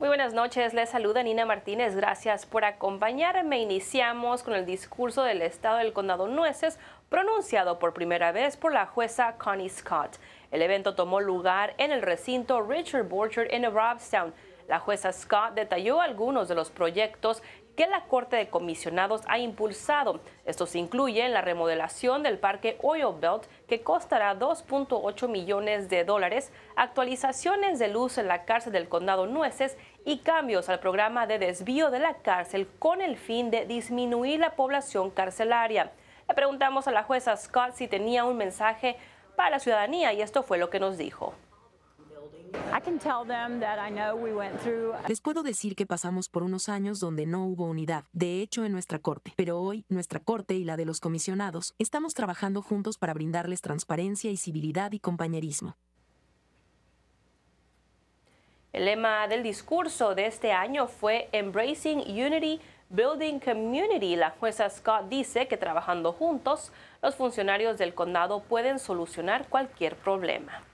Muy buenas noches, les saluda Nina Martínez, gracias por acompañarme. Iniciamos con el discurso del Estado del Condado Nueces, pronunciado por primera vez por la jueza Connie Scott. El evento tomó lugar en el recinto Richard Borchard en Robstown, la jueza Scott detalló algunos de los proyectos que la Corte de Comisionados ha impulsado. Estos incluyen la remodelación del Parque Oil Belt, que costará 2.8 millones de dólares, actualizaciones de luz en la cárcel del condado Nueces y cambios al programa de desvío de la cárcel con el fin de disminuir la población carcelaria. Le preguntamos a la jueza Scott si tenía un mensaje para la ciudadanía y esto fue lo que nos dijo. Les puedo decir que pasamos por unos años donde no hubo unidad, de hecho en nuestra corte, pero hoy nuestra corte y la de los comisionados estamos trabajando juntos para brindarles transparencia y civilidad y compañerismo. El lema del discurso de este año fue Embracing Unity, Building Community. La jueza Scott dice que trabajando juntos, los funcionarios del condado pueden solucionar cualquier problema.